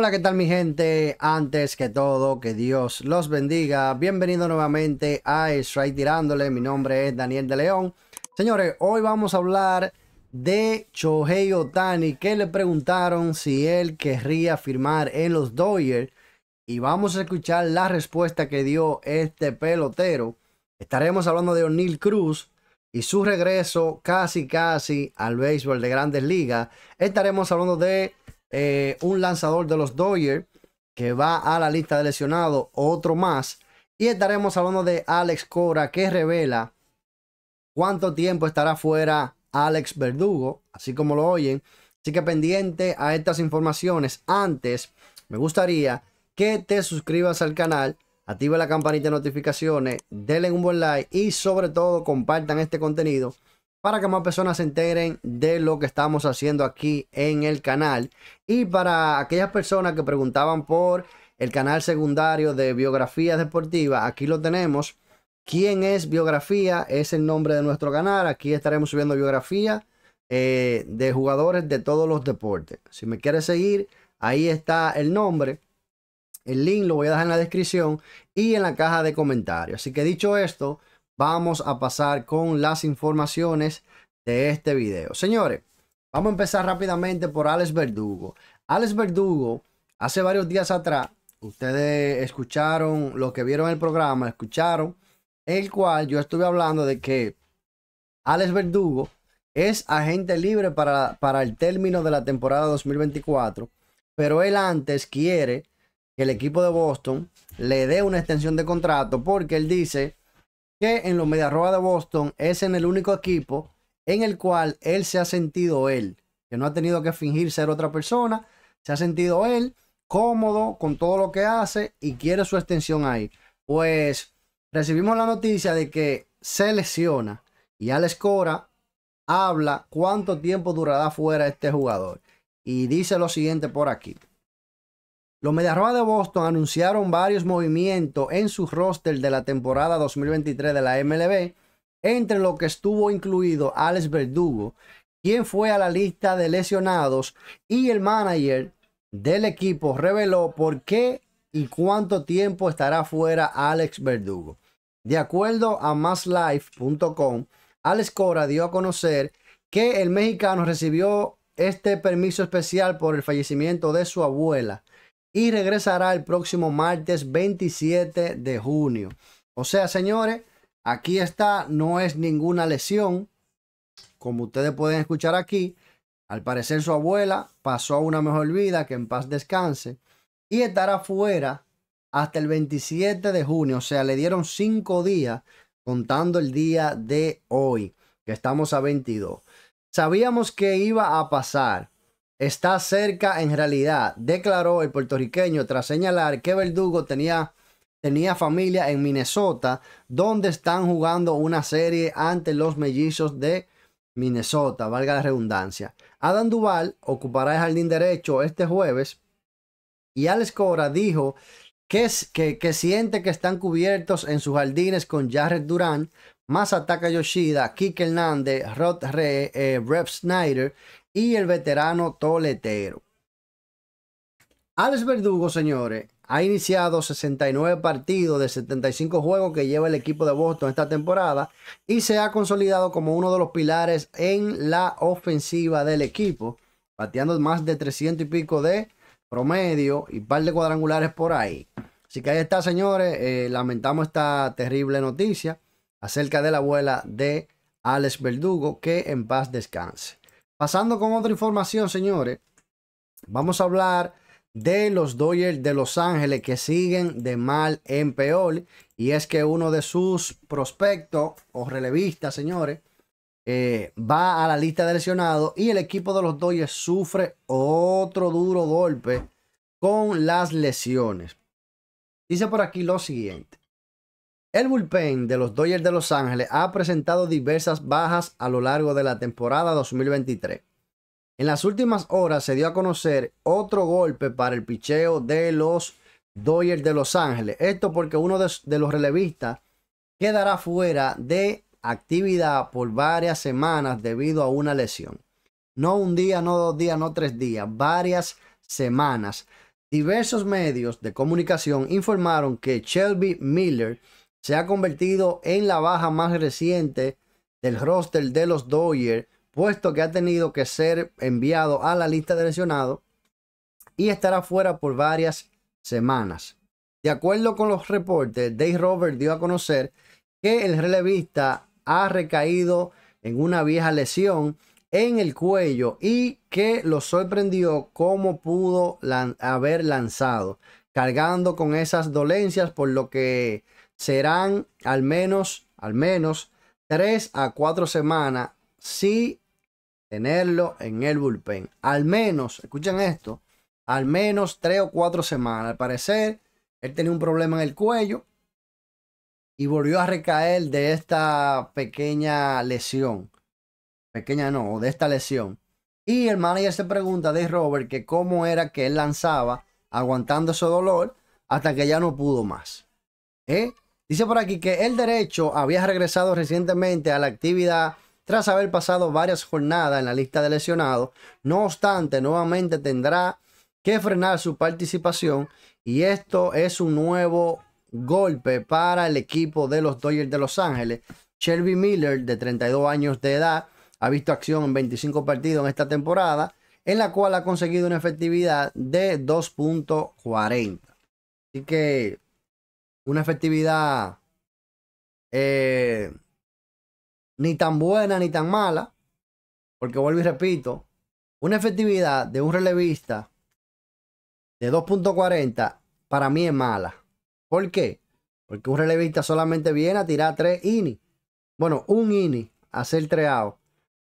Hola, ¿qué tal mi gente? Antes que todo, que Dios los bendiga. Bienvenido nuevamente a Strike Tirándole. Mi nombre es Daniel de León. Señores, hoy vamos a hablar de Chohei Otani, que le preguntaron si él querría firmar en los Dodgers. Y vamos a escuchar la respuesta que dio este pelotero. Estaremos hablando de O'Neill Cruz, y su regreso casi casi al béisbol de grandes ligas. Estaremos hablando de eh, un lanzador de los doyer que va a la lista de lesionados, otro más. Y estaremos hablando de Alex Cora que revela cuánto tiempo estará fuera Alex Verdugo, así como lo oyen. Así que pendiente a estas informaciones. Antes, me gustaría que te suscribas al canal, active la campanita de notificaciones, denle un buen like y sobre todo compartan este contenido para que más personas se enteren de lo que estamos haciendo aquí en el canal. Y para aquellas personas que preguntaban por el canal secundario de biografías deportivas, aquí lo tenemos. ¿Quién es biografía? Es el nombre de nuestro canal. Aquí estaremos subiendo biografía eh, de jugadores de todos los deportes. Si me quieres seguir, ahí está el nombre. El link lo voy a dejar en la descripción y en la caja de comentarios. Así que dicho esto, vamos a pasar con las informaciones de este video. Señores, vamos a empezar rápidamente por Alex Verdugo. Alex Verdugo, hace varios días atrás, ustedes escucharon, lo que vieron el programa, escucharon, el cual yo estuve hablando de que Alex Verdugo es agente libre para, para el término de la temporada 2024, pero él antes quiere que el equipo de Boston le dé una extensión de contrato porque él dice que en los Media de Boston es en el único equipo en el cual él se ha sentido él, que no ha tenido que fingir ser otra persona, se ha sentido él cómodo con todo lo que hace y quiere su extensión ahí. Pues recibimos la noticia de que se lesiona y Alex Cora habla cuánto tiempo durará fuera este jugador y dice lo siguiente por aquí. Los Medias de Boston anunciaron varios movimientos en su roster de la temporada 2023 de la MLB, entre lo que estuvo incluido Alex Verdugo, quien fue a la lista de lesionados y el manager del equipo reveló por qué y cuánto tiempo estará fuera Alex Verdugo. De acuerdo a MassLife.com, Alex Cora dio a conocer que el mexicano recibió este permiso especial por el fallecimiento de su abuela, y regresará el próximo martes 27 de junio. O sea, señores, aquí está, no es ninguna lesión. Como ustedes pueden escuchar aquí, al parecer su abuela pasó a una mejor vida, que en paz descanse, y estará fuera hasta el 27 de junio. O sea, le dieron cinco días contando el día de hoy, que estamos a 22. Sabíamos que iba a pasar, está cerca en realidad, declaró el puertorriqueño tras señalar que Verdugo tenía, tenía familia en Minnesota, donde están jugando una serie ante los mellizos de Minnesota, valga la redundancia. Adam Duval ocupará el jardín derecho este jueves y Alex Cora dijo que, que, que siente que están cubiertos en sus jardines con Jared Durán, ataca Yoshida, Kike Hernández, Rod Re, eh, Snyder y el veterano toletero. Alex Verdugo, señores, ha iniciado 69 partidos de 75 juegos que lleva el equipo de Boston esta temporada y se ha consolidado como uno de los pilares en la ofensiva del equipo, bateando más de 300 y pico de promedio y par de cuadrangulares por ahí. Así que ahí está, señores, eh, lamentamos esta terrible noticia acerca de la abuela de Alex Verdugo, que en paz descanse. Pasando con otra información, señores, vamos a hablar de los Doyers de Los Ángeles que siguen de mal en peor. Y es que uno de sus prospectos o relevistas, señores, eh, va a la lista de lesionados y el equipo de los Doyers sufre otro duro golpe con las lesiones. Dice por aquí lo siguiente. El bullpen de los Dodgers de Los Ángeles ha presentado diversas bajas a lo largo de la temporada 2023. En las últimas horas se dio a conocer otro golpe para el picheo de los Dodgers de Los Ángeles. Esto porque uno de los relevistas quedará fuera de actividad por varias semanas debido a una lesión. No un día, no dos días, no tres días, varias semanas. Diversos medios de comunicación informaron que Shelby Miller se ha convertido en la baja más reciente del roster de los Dodgers, puesto que ha tenido que ser enviado a la lista de lesionados y estará fuera por varias semanas. De acuerdo con los reportes, Dave Roberts dio a conocer que el relevista ha recaído en una vieja lesión en el cuello y que lo sorprendió cómo pudo haber lanzado, cargando con esas dolencias por lo que serán al menos, al menos tres a cuatro semanas si tenerlo en el bullpen. Al menos, escuchen esto, al menos tres o cuatro semanas. Al parecer, él tenía un problema en el cuello y volvió a recaer de esta pequeña lesión. Pequeña no, de esta lesión. Y el manager se pregunta de Robert que cómo era que él lanzaba aguantando ese dolor hasta que ya no pudo más. ¿Eh? Dice por aquí que el derecho había regresado recientemente a la actividad tras haber pasado varias jornadas en la lista de lesionados. No obstante, nuevamente tendrá que frenar su participación y esto es un nuevo golpe para el equipo de los Dodgers de Los Ángeles. Shelby Miller, de 32 años de edad, ha visto acción en 25 partidos en esta temporada, en la cual ha conseguido una efectividad de 2.40. Así que una efectividad eh, ni tan buena ni tan mala, porque vuelvo y repito, una efectividad de un relevista de 2.40 para mí es mala. ¿Por qué? Porque un relevista solamente viene a tirar tres INI. Bueno, un INI, hacer treado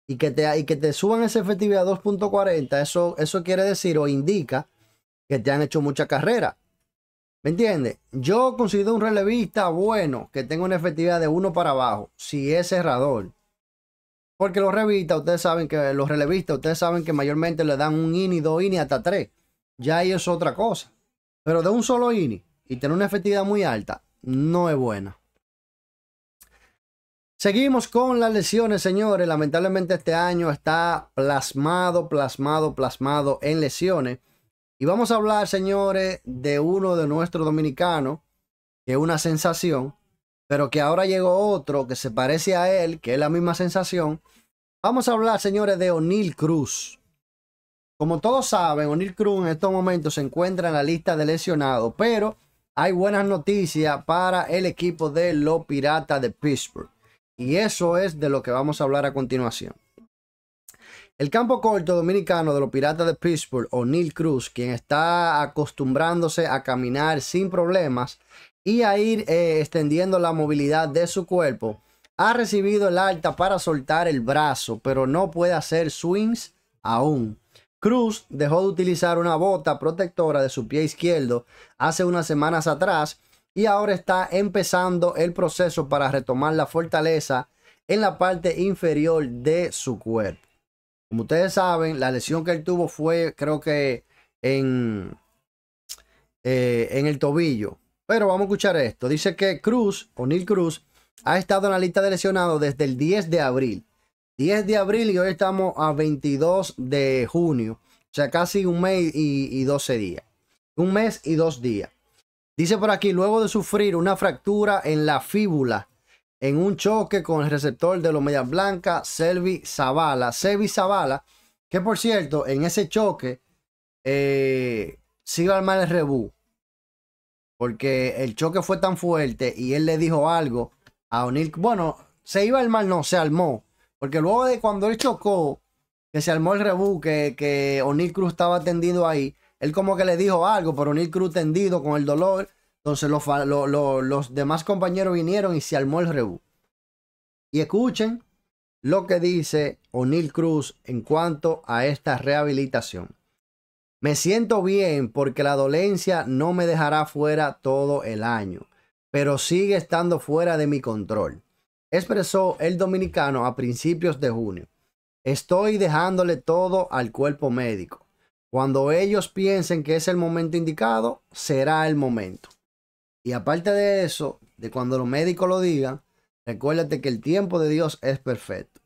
Y que, te, y que te suban esa efectividad a 2.40, eso, eso quiere decir o indica que te han hecho mucha carrera. ¿Me entiendes? Yo considero un relevista bueno que tenga una efectividad de uno para abajo, si es cerrador. Porque los ustedes saben que los relevistas, ustedes saben que mayormente le dan un INI, dos INI, hasta tres. Ya ahí es otra cosa. Pero de un solo INI y tener una efectividad muy alta, no es buena. Seguimos con las lesiones, señores. Lamentablemente este año está plasmado, plasmado, plasmado en lesiones. Y vamos a hablar, señores, de uno de nuestros dominicanos, que es una sensación, pero que ahora llegó otro que se parece a él, que es la misma sensación. Vamos a hablar, señores, de O'Neill Cruz. Como todos saben, O'Neill Cruz en estos momentos se encuentra en la lista de lesionados, pero hay buenas noticias para el equipo de los Piratas de Pittsburgh. Y eso es de lo que vamos a hablar a continuación. El campo corto dominicano de los Piratas de Pittsburgh, O'Neill Cruz, quien está acostumbrándose a caminar sin problemas y a ir eh, extendiendo la movilidad de su cuerpo, ha recibido el alta para soltar el brazo, pero no puede hacer swings aún. Cruz dejó de utilizar una bota protectora de su pie izquierdo hace unas semanas atrás y ahora está empezando el proceso para retomar la fortaleza en la parte inferior de su cuerpo. Como ustedes saben, la lesión que él tuvo fue, creo que en, eh, en el tobillo. Pero vamos a escuchar esto. Dice que Cruz, O'Neill Cruz, ha estado en la lista de lesionados desde el 10 de abril. 10 de abril y hoy estamos a 22 de junio. O sea, casi un mes y, y 12 días. Un mes y dos días. Dice por aquí, luego de sufrir una fractura en la fíbula en un choque con el receptor de los Medias Blancas, Selvi Zavala. Selvi Zavala, que por cierto, en ese choque eh, se iba a armar el rebú. Porque el choque fue tan fuerte y él le dijo algo a O'Neill. Bueno, se iba al mal, no, se armó. Porque luego de cuando él chocó, que se armó el rebú, que, que O'Neill Cruz estaba tendido ahí, él como que le dijo algo, por O'Neill Cruz tendido con el dolor entonces los, demás compañeros vinieron y se armó el rebú. Y escuchen lo que dice O'Neill Cruz en cuanto a esta rehabilitación. Me siento bien porque la dolencia no me dejará fuera todo el año, pero sigue estando fuera de mi control, expresó el dominicano a principios de junio. Estoy dejándole todo al cuerpo médico. Cuando ellos piensen que es el momento indicado, será el momento. Y aparte de eso, de cuando los médicos lo digan, recuérdate que el tiempo de Dios es perfecto.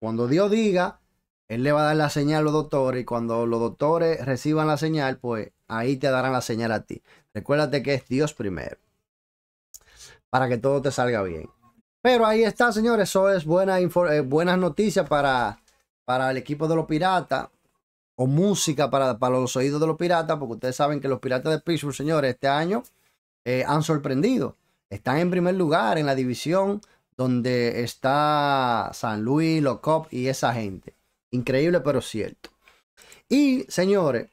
Cuando Dios diga, Él le va a dar la señal a los doctores y cuando los doctores reciban la señal, pues ahí te darán la señal a ti. Recuérdate que es Dios primero para que todo te salga bien. Pero ahí está, señores, eso es buena eh, buenas noticias para, para el equipo de los piratas o música para, para los oídos de los piratas, porque ustedes saben que los piratas de Pittsburgh, señores, este año eh, han sorprendido. Están en primer lugar en la división donde está San Luis, los Cop y esa gente. Increíble, pero cierto. Y, señores,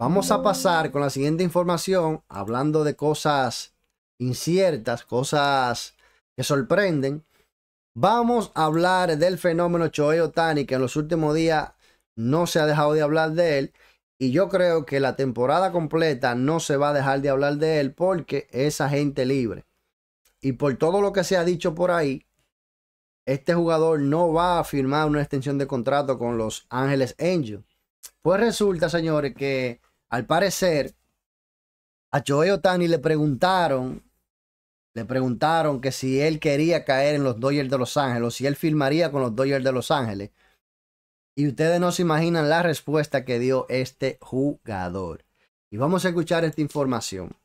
vamos a pasar con la siguiente información, hablando de cosas inciertas, cosas que sorprenden. Vamos a hablar del fenómeno Choei Otani, que en los últimos días no se ha dejado de hablar de él. Y yo creo que la temporada completa no se va a dejar de hablar de él porque es agente libre. Y por todo lo que se ha dicho por ahí, este jugador no va a firmar una extensión de contrato con los Ángeles Angels. Pues resulta, señores, que al parecer a Joey Otani le preguntaron, le preguntaron que si él quería caer en los Dodgers de Los Ángeles o si él firmaría con los Dodgers de Los Ángeles. Y ustedes no se imaginan la respuesta que dio este jugador. Y vamos a escuchar esta información.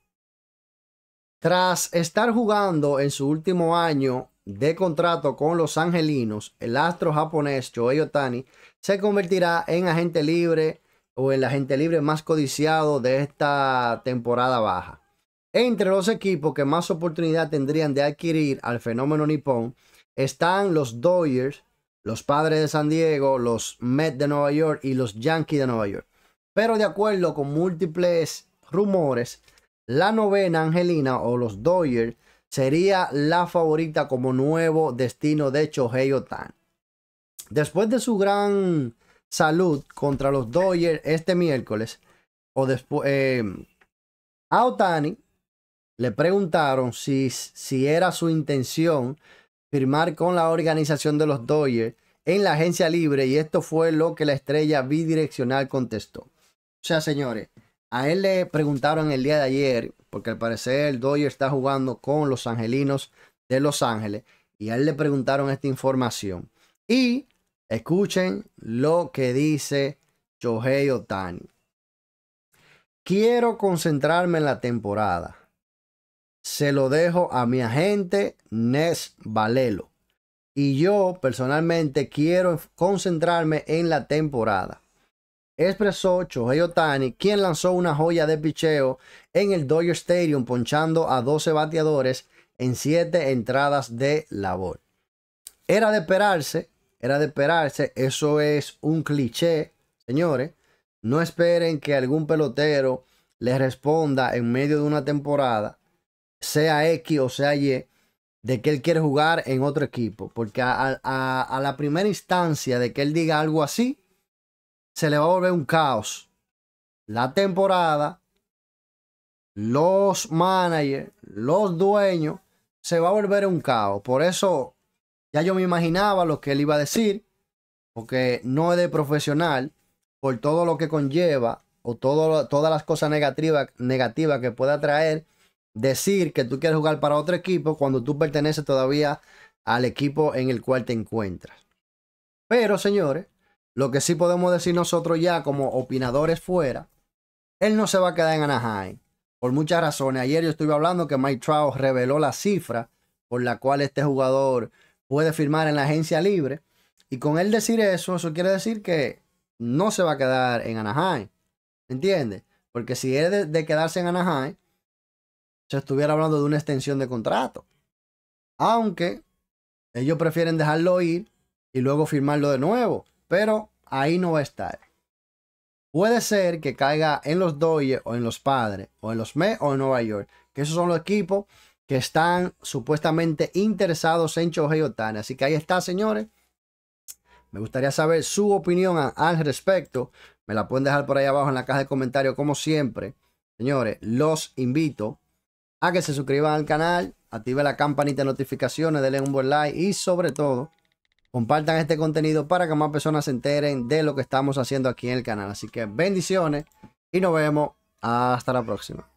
Tras estar jugando en su último año de contrato con los angelinos, el astro japonés Shohei Otani se convertirá en agente libre o el agente libre más codiciado de esta temporada baja. Entre los equipos que más oportunidad tendrían de adquirir al fenómeno nipón están los Dodgers, los Padres de San Diego, los Mets de Nueva York y los Yankees de Nueva York. Pero de acuerdo con múltiples rumores, la novena Angelina o los Dodgers sería la favorita como nuevo destino de Chohei Ohtani. Después de su gran salud contra los Dodgers este miércoles, o después, eh, a Otani le preguntaron si, si era su intención firmar con la organización de los Dodgers en la agencia libre y esto fue lo que la estrella bidireccional contestó. O sea, señores, a él le preguntaron el día de ayer, porque al parecer el Dodger está jugando con los angelinos de Los Ángeles, y a él le preguntaron esta información. Y escuchen lo que dice Shohei Otani. Quiero concentrarme en la temporada se lo dejo a mi agente Nes Valelo. Y yo personalmente quiero concentrarme en la temporada. Expresó Chohei Otani, quien lanzó una joya de picheo en el Dodger Stadium, ponchando a 12 bateadores en 7 entradas de labor. Era de esperarse, era de esperarse, eso es un cliché, señores. No esperen que algún pelotero les responda en medio de una temporada sea X o sea Y, de que él quiere jugar en otro equipo. Porque a, la primera instancia de que él diga algo así, se le va a volver un caos. La temporada, los managers, los dueños, se va a volver un caos. Por eso ya yo me imaginaba lo que él iba a decir, porque no es de profesional, por todo lo que conlleva o todas las cosas negativas que pueda traer decir que tú quieres jugar para otro equipo cuando tú perteneces todavía al equipo en el cual te encuentras. Pero, señores, lo que sí podemos decir nosotros ya como opinadores fuera, él no se va a quedar en Anaheim. Por muchas razones. Ayer yo estuve hablando que Mike Trout reveló la cifra por la cual este jugador puede firmar en la agencia libre. Y con él decir eso, eso quiere decir que no se va a quedar en Anaheim. ¿Entiendes? Porque si es de quedarse en Anaheim, se estuviera hablando de una extensión de contrato. Aunque ellos prefieren dejarlo ir y luego firmarlo de nuevo. Pero ahí no va a estar. Puede ser que caiga en los Doyle o en los Padres o en los Mets o en Nueva York. Que esos son los equipos que están supuestamente interesados en y Otani. Así que ahí está, señores. Me gustaría saber su opinión al respecto. Me la pueden dejar por ahí abajo en la caja de comentarios, como siempre. Señores, los invito a que se suscriban al canal, active la campanita de notificaciones, denle un buen like y sobre todo compartan este contenido para que más personas se enteren de lo que estamos haciendo aquí en el canal. Así que bendiciones y nos vemos hasta la próxima.